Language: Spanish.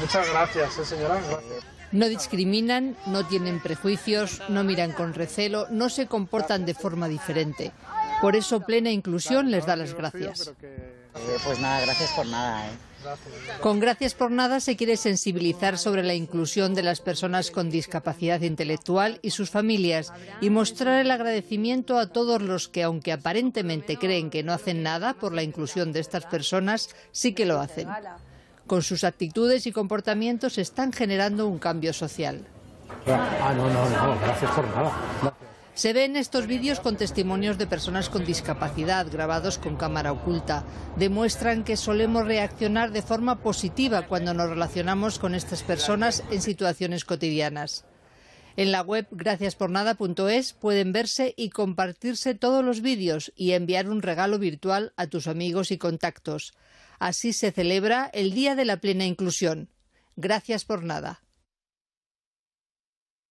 Muchas gracias, eh, señora. No discriminan, no tienen prejuicios, no miran con recelo, no se comportan de forma diferente. Por eso Plena Inclusión les da las gracias. Eh, pues nada, gracias por nada. Eh. Con Gracias por Nada se quiere sensibilizar sobre la inclusión de las personas con discapacidad intelectual y sus familias y mostrar el agradecimiento a todos los que, aunque aparentemente creen que no hacen nada por la inclusión de estas personas, sí que lo hacen. Con sus actitudes y comportamientos están generando un cambio social. Ah, Se ven estos vídeos con testimonios de personas con discapacidad grabados con cámara oculta. Demuestran que solemos reaccionar de forma positiva cuando nos relacionamos con estas personas en situaciones cotidianas. En la web graciaspornada.es pueden verse y compartirse todos los vídeos y enviar un regalo virtual a tus amigos y contactos. Así se celebra el Día de la Plena Inclusión. Gracias por nada.